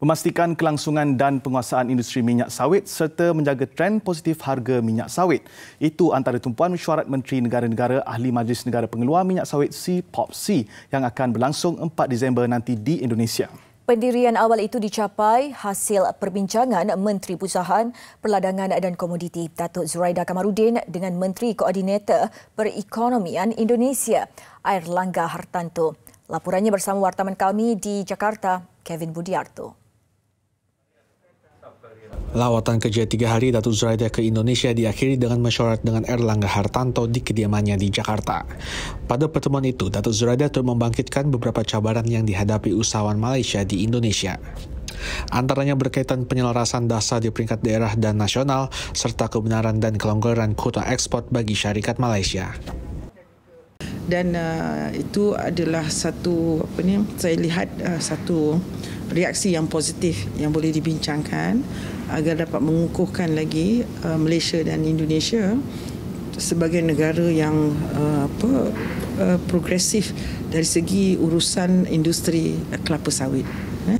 memastikan kelangsungan dan penguasaan industri minyak sawit serta menjaga trend positif harga minyak sawit. Itu antara tumpuan mesyuarat Menteri Negara-Negara Ahli Majlis Negara Pengeluar Minyak Sawit C-POPC yang akan berlangsung 4 Disember nanti di Indonesia. Pendirian awal itu dicapai hasil perbincangan Menteri Pusahan, Perladangan dan Komoditi Datuk Zuraida Kamarudin dengan Menteri Koordinator Perekonomian Indonesia, Air Langga Hartanto. Laporannya bersama wartawan kami di Jakarta, Kevin Budiarto. Lawatan kerja tiga hari Datuk Zuraida ke Indonesia diakhiri dengan mesyuarat dengan Erlangga Hartanto di kediamannya di Jakarta. Pada pertemuan itu, Datuk Zuraida turut membangkitkan beberapa cabaran yang dihadapi usahawan Malaysia di Indonesia. Antaranya berkaitan penyelarasan dasar di peringkat daerah dan nasional, serta kebenaran dan kelonggaran kuota ekspor bagi syarikat Malaysia dan uh, itu adalah satu apa ni saya lihat uh, satu reaksi yang positif yang boleh dibincangkan agar dapat mengukuhkan lagi uh, Malaysia dan Indonesia sebagai negara yang uh, apa uh, progresif dari segi urusan industri kelapa sawit. Eh?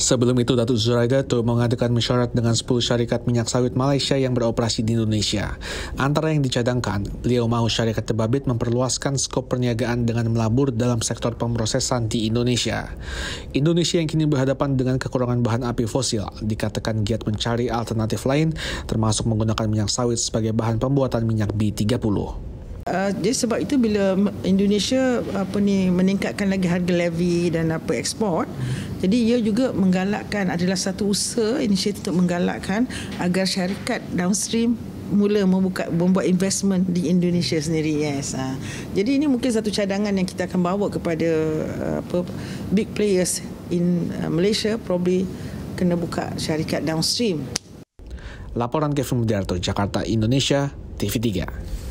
Sebelum itu, Datuk Zuraida turut mengadakan mesyuarat dengan 10 syarikat minyak sawit Malaysia yang beroperasi di Indonesia. Antara yang dicadangkan, beliau mahu syarikat terbabit memperluaskan skop perniagaan dengan melabur dalam sektor pemrosesan di Indonesia. Indonesia yang kini berhadapan dengan kekurangan bahan api fosil, dikatakan giat mencari alternatif lain, termasuk menggunakan minyak sawit sebagai bahan pembuatan minyak B30. Uh, eh, jadi sebab itu bila Indonesia apa ni meningkatkan lagi harga levy dan apa ekspor, jadi ia juga menggalakkan adalah satu usaha inisiatif untuk menggalakkan agar syarikat downstream mula membuka membuat investment di Indonesia sendiri yes. Ha. Jadi ini mungkin satu cadangan yang kita akan bawa kepada uh, apa big players in uh, Malaysia probably kena buka syarikat downstream. Laporan Kevin Mudiarto, Jakarta, Indonesia, TV3.